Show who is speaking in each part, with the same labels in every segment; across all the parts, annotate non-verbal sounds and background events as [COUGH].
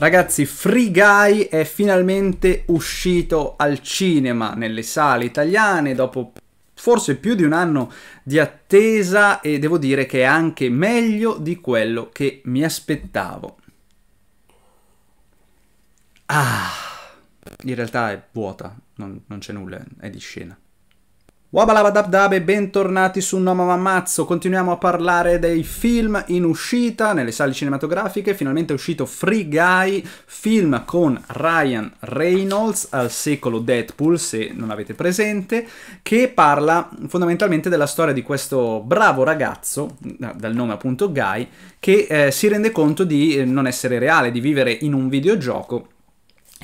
Speaker 1: Ragazzi, Free Guy è finalmente uscito al cinema, nelle sale italiane, dopo forse più di un anno di attesa e devo dire che è anche meglio di quello che mi aspettavo. Ah, in realtà è vuota, non, non c'è nulla, è di scena. Wabalabadabdab e bentornati su Noma Mammazzo, continuiamo a parlare dei film in uscita nelle sale cinematografiche, finalmente è uscito Free Guy, film con Ryan Reynolds al secolo Deadpool se non avete presente, che parla fondamentalmente della storia di questo bravo ragazzo, dal nome appunto Guy, che eh, si rende conto di eh, non essere reale, di vivere in un videogioco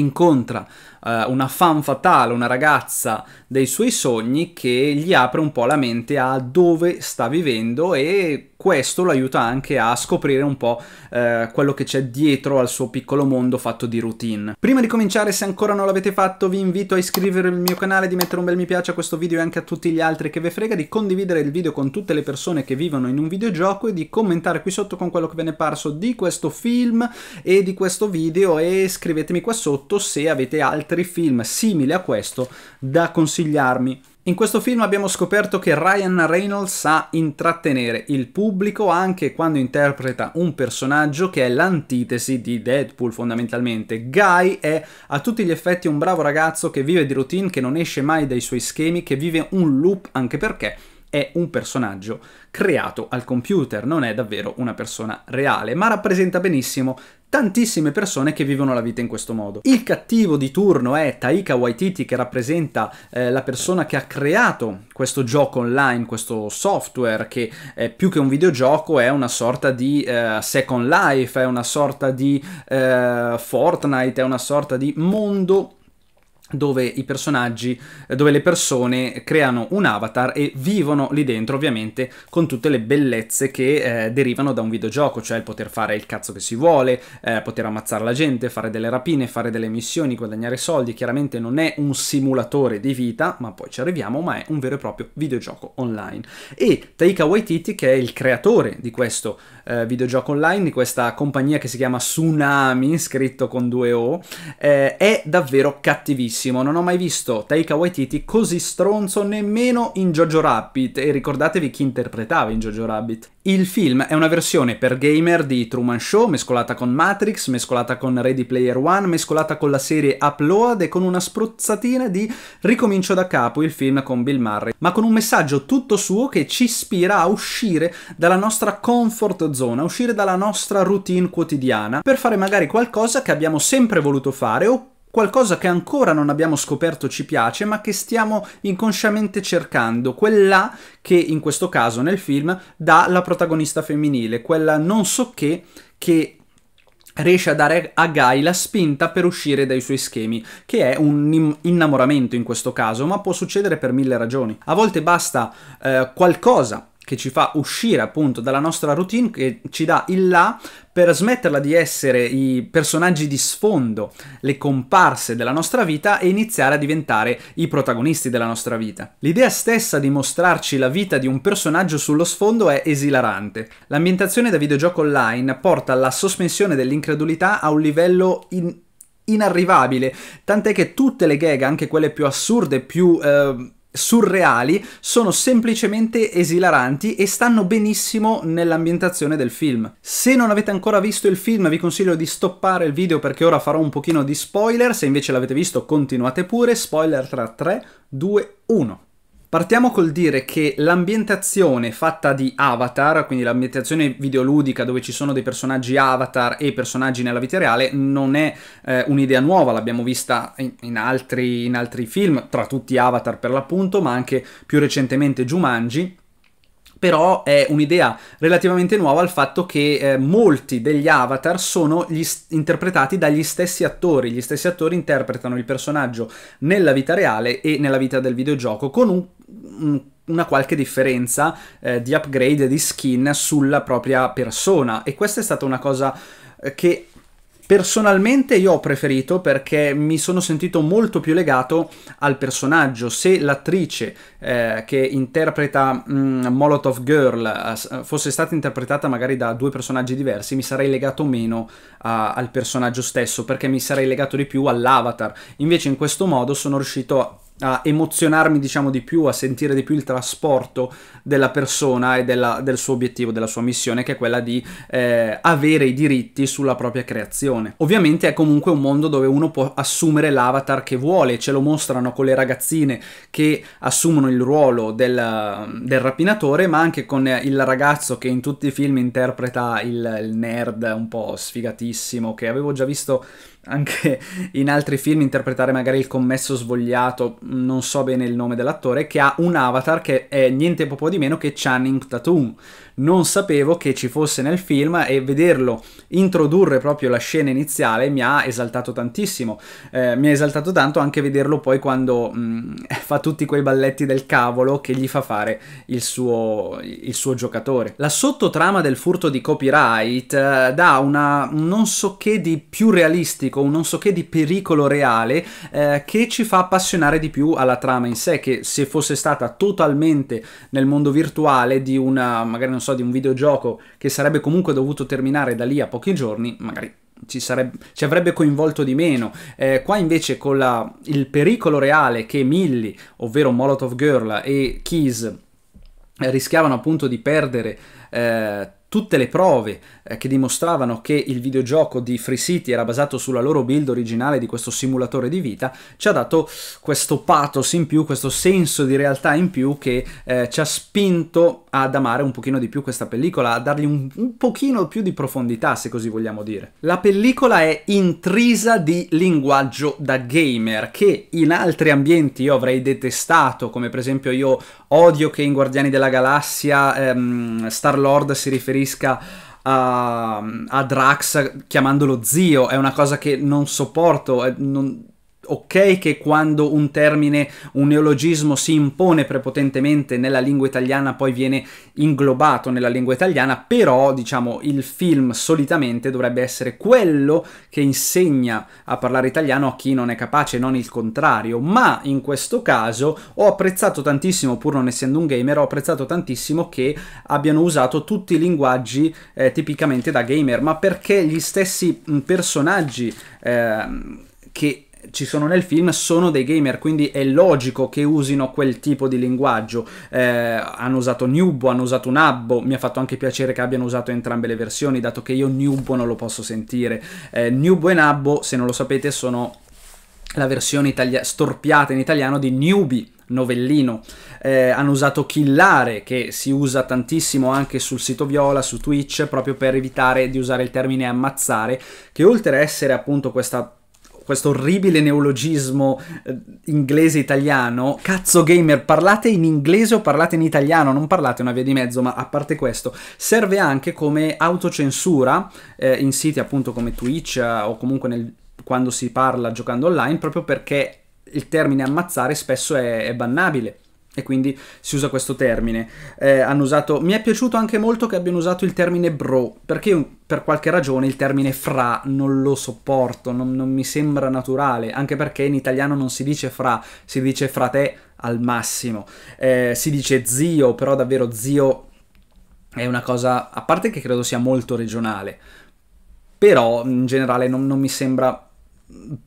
Speaker 1: incontra eh, una fan fatale, una ragazza dei suoi sogni che gli apre un po' la mente a dove sta vivendo e questo lo aiuta anche a scoprire un po' eh, quello che c'è dietro al suo piccolo mondo fatto di routine. Prima di cominciare, se ancora non l'avete fatto, vi invito a iscrivervi al mio canale, di mettere un bel mi piace a questo video e anche a tutti gli altri che ve frega, di condividere il video con tutte le persone che vivono in un videogioco e di commentare qui sotto con quello che ve ne è parso di questo film e di questo video e scrivetemi qua sotto sotto se avete altri film simili a questo da consigliarmi. In questo film abbiamo scoperto che Ryan Reynolds sa intrattenere il pubblico anche quando interpreta un personaggio che è l'antitesi di Deadpool fondamentalmente. Guy è a tutti gli effetti un bravo ragazzo che vive di routine, che non esce mai dai suoi schemi, che vive un loop anche perché è un personaggio creato al computer, non è davvero una persona reale, ma rappresenta benissimo tantissime persone che vivono la vita in questo modo. Il cattivo di turno è Taika Waititi che rappresenta eh, la persona che ha creato questo gioco online, questo software che eh, più che un videogioco è una sorta di eh, Second Life, è una sorta di eh, Fortnite, è una sorta di mondo dove i personaggi, eh, dove le persone creano un avatar e vivono lì dentro ovviamente con tutte le bellezze che eh, derivano da un videogioco, cioè il poter fare il cazzo che si vuole, eh, poter ammazzare la gente, fare delle rapine, fare delle missioni, guadagnare soldi, chiaramente non è un simulatore di vita, ma poi ci arriviamo, ma è un vero e proprio videogioco online. E Taika Waititi, che è il creatore di questo eh, videogioco online di questa compagnia che si chiama Tsunami, scritto con due O, eh, è davvero cattivissimo. Non ho mai visto Taika Waititi così stronzo nemmeno in Jojo Rabbit e ricordatevi chi interpretava in Jojo Rabbit. Il film è una versione per gamer di Truman Show, mescolata con Matrix, mescolata con Ready Player One, mescolata con la serie Upload e con una spruzzatina di Ricomincio da capo, il film con Bill Murray, ma con un messaggio tutto suo che ci ispira a uscire dalla nostra comfort zone, a uscire dalla nostra routine quotidiana, per fare magari qualcosa che abbiamo sempre voluto fare oppure qualcosa che ancora non abbiamo scoperto ci piace, ma che stiamo inconsciamente cercando, quella che in questo caso nel film dà la protagonista femminile, quella non so che che riesce a dare a Guy la spinta per uscire dai suoi schemi, che è un innamoramento in questo caso, ma può succedere per mille ragioni. A volte basta eh, qualcosa che ci fa uscire appunto dalla nostra routine, che ci dà il là per smetterla di essere i personaggi di sfondo, le comparse della nostra vita e iniziare a diventare i protagonisti della nostra vita. L'idea stessa di mostrarci la vita di un personaggio sullo sfondo è esilarante. L'ambientazione da videogioco online porta alla sospensione dell'incredulità a un livello in inarrivabile, tant'è che tutte le gag, anche quelle più assurde, più... Eh, surreali, sono semplicemente esilaranti e stanno benissimo nell'ambientazione del film. Se non avete ancora visto il film vi consiglio di stoppare il video perché ora farò un pochino di spoiler, se invece l'avete visto continuate pure, spoiler tra 3, 2, 1. Partiamo col dire che l'ambientazione fatta di avatar, quindi l'ambientazione videoludica dove ci sono dei personaggi avatar e personaggi nella vita reale, non è eh, un'idea nuova, l'abbiamo vista in, in, altri, in altri film, tra tutti avatar per l'appunto, ma anche più recentemente Jumanji però è un'idea relativamente nuova il fatto che eh, molti degli avatar sono st- interpretati dagli stessi attori, gli stessi attori interpretano il personaggio nella vita reale e nella vita del videogioco con un, un una qualche differenza eh, di upgrade di skin sulla propria persona e questa è stata una cosa eh, che Personalmente io ho preferito perché mi sono sentito molto più legato al personaggio. Se l'attrice eh, che interpreta mh, mm, Molotov Girl eh, eh, fosse stata interpretata magari da due personaggi diversi, mi sarei legato meno a, al personaggio stesso perché mi sarei legato di più all'avatar. Invece in questo modo sono riuscito a a emozionarmi diciamo di più, a sentire di più il trasporto della persona e della, del suo obiettivo, della sua missione, che è quella di eh, avere i diritti sulla propria creazione. Ovviamente è comunque un mondo dove uno può assumere l'avatar che vuole, ce lo mostrano con le ragazzine che assumono il ruolo del, del rapinatore, ma anche con il ragazzo che in tutti i film interpreta il, il nerd un po' sfigatissimo, che avevo già visto anche in altri film interpretare magari il commesso svogliato, non so bene il nome dell'attore, che ha un avatar che è niente poco di meno che Channing Tatum non sapevo che ci fosse nel film e vederlo introdurre proprio la scena iniziale mi ha esaltato tantissimo. Eh, mi ha esaltato tanto anche vederlo poi quando mh, mm, [LAUGHS] fa tutti quei balletti del cavolo che gli fa fare il suo, il suo giocatore. La sottotrama del furto di copyright eh, dà una, un non so che di più realistico, un non so che di pericolo reale eh, che ci fa appassionare di più alla trama in sé, che se fosse stata totalmente nel mondo virtuale di una, magari non so, di un videogioco che sarebbe comunque dovuto terminare da lì a pochi giorni, magari ci, sarebbe, ci, avrebbe coinvolto di meno. Eh, qua invece con la, il pericolo reale che Millie, ovvero Molotov Girl e Keys rischiavano appunto di perdere eh, tutte le prove eh, che dimostravano che il videogioco di Free City era basato sulla loro build originale di questo simulatore di vita, ci ha dato questo pathos in più, questo senso di realtà in più che eh, ci ha spinto ad amare un pochino di più questa pellicola, a dargli un, un pochino più di profondità, se così vogliamo dire. La pellicola è intrisa di linguaggio da gamer, che in altri ambienti io avrei detestato, come per esempio io odio che in Guardiani della Galassia ehm, Star-Lord si riferisca riferisca a, a Drax chiamandolo zio, è una cosa che non sopporto, non, Ok che quando un termine, un neologismo si impone prepotentemente nella lingua italiana poi viene inglobato nella lingua italiana, però diciamo il film solitamente dovrebbe essere quello che insegna a parlare italiano a chi non è capace, non il contrario, ma in questo caso ho apprezzato tantissimo, pur non essendo un gamer, ho apprezzato tantissimo che abbiano usato tutti i linguaggi eh, tipicamente da gamer, ma perché gli stessi personaggi eh, che ci sono nel film sono dei gamer, quindi è logico che usino quel tipo di linguaggio. Eh, hanno usato Nubo, hanno usato Nabbo, mi ha fatto anche piacere che abbiano usato entrambe le versioni, dato che io Nubo non lo posso sentire. Eh, Newbo e Nabbo, se non lo sapete, sono la versione storpiata in italiano di Newbie, novellino. Eh, hanno usato killare, che si usa tantissimo anche sul sito Viola, su Twitch, proprio per evitare di usare il termine ammazzare, che oltre a essere appunto questa questo orribile neologismo eh, inglese-italiano, cazzo gamer, parlate in inglese o parlate in italiano, non parlate una via di mezzo, ma a parte questo, serve anche come autocensura eh, in siti appunto come Twitch eh, o comunque nel, quando si parla giocando online, proprio perché il termine ammazzare spesso è, è bannabile. E quindi si usa questo termine. Eh, hanno usato, mi è piaciuto anche molto che abbiano usato il termine bro, perché io, per qualche ragione il termine fra non lo sopporto, non, non mi sembra naturale, anche perché in italiano non si dice fra, si dice frate al massimo. Eh, si dice zio, però davvero zio è una cosa, a parte che credo sia molto regionale, però in generale non, non mi sembra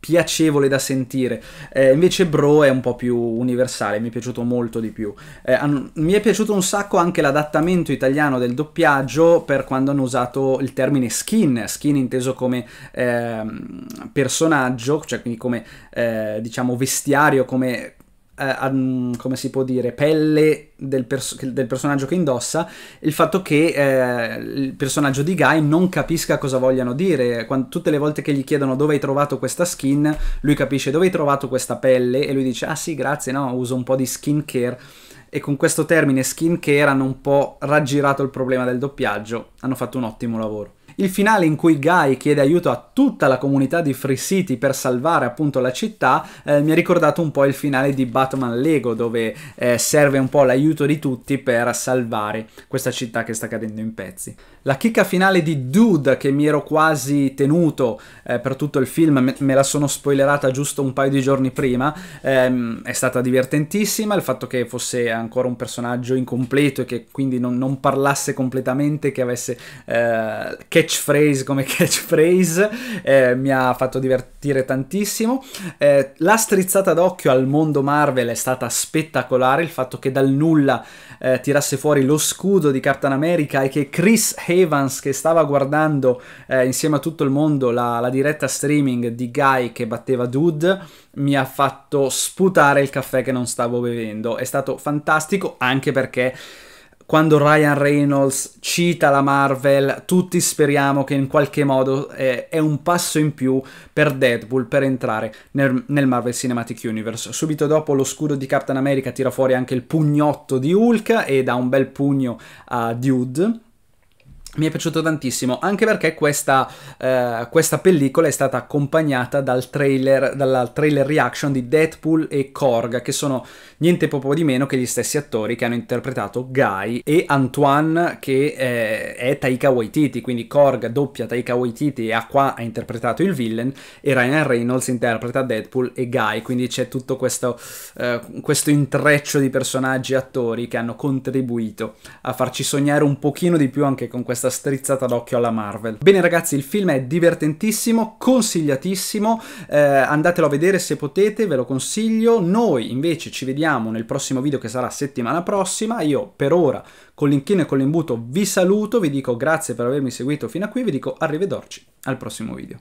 Speaker 1: piacevole da sentire. Eh, invece Bro è un po' più universale, mi è piaciuto molto di più. Eh, hanno, mi è piaciuto un sacco anche l'adattamento italiano del doppiaggio per quando hanno usato il termine skin, skin inteso come eh, personaggio, cioè quindi come eh, diciamo vestiario, come eh, mm, come si può dire, pelle del, pers- del, personaggio che indossa, il fatto che eh, il personaggio di Guy non capisca cosa vogliano dire. Quando, tutte le volte che gli chiedono dove hai trovato questa skin, lui capisce dove hai trovato questa pelle e lui dice ah sì grazie, no, uso un po' di skin care. e con questo termine skin care hanno un po' raggirato il problema del doppiaggio, hanno fatto un ottimo lavoro. Il finale in cui Guy chiede aiuto a tutta la comunità di Free City per salvare appunto la città eh, mi ha ricordato un po' il finale di Batman Lego dove eh, serve un po' l'aiuto di tutti per salvare questa città che sta cadendo in pezzi. La chicca finale di Dude che mi ero quasi tenuto eh, per tutto il film, me, me, la sono spoilerata giusto un paio di giorni prima, ehm, è stata divertentissima, il fatto che fosse ancora un personaggio incompleto e che quindi non, non parlasse completamente, che avesse... Eh, che catchphrase come [LAUGHS] catchphrase, eh, mi ha fatto divertire tantissimo. Eh, la strizzata d'occhio al mondo Marvel è stata spettacolare, il fatto che dal nulla eh, tirasse fuori lo scudo di Captain America e che Chris Evans che stava guardando eh, insieme a tutto il mondo la, la diretta streaming di Guy che batteva Dude mi ha fatto sputare il caffè che non stavo bevendo. È stato fantastico anche perché quando Ryan Reynolds cita la Marvel, tutti speriamo che in qualche modo eh, è un passo in più per Deadpool per entrare nel, nel, Marvel Cinematic Universe. Subito dopo lo scudo di Captain America tira fuori anche il pugnotto di Hulk e dà un bel pugno a Dude mi è piaciuto tantissimo, anche perché questa, eh, questa pellicola è stata accompagnata dal trailer, dalla trailer reaction di Deadpool e Korg, che sono niente poco di meno che gli stessi attori che hanno interpretato Guy e Antoine, che eh, è Taika Waititi, quindi Korg doppia Taika Waititi e qua ha interpretato il villain, e Ryan Reynolds interpreta Deadpool e Guy, quindi c'è tutto questo, eh, questo intreccio di personaggi e attori che hanno contribuito a farci sognare un pochino di più anche con questa questa strizzata d'occhio alla Marvel. Bene ragazzi, il film è divertentissimo, consigliatissimo, eh, andatelo a vedere se potete, ve lo consiglio. Noi invece ci vediamo nel prossimo video che sarà settimana prossima. Io per ora con l'inchino e con l'imbuto vi saluto, vi dico grazie per avermi seguito fino a qui, vi dico arrivederci al prossimo video.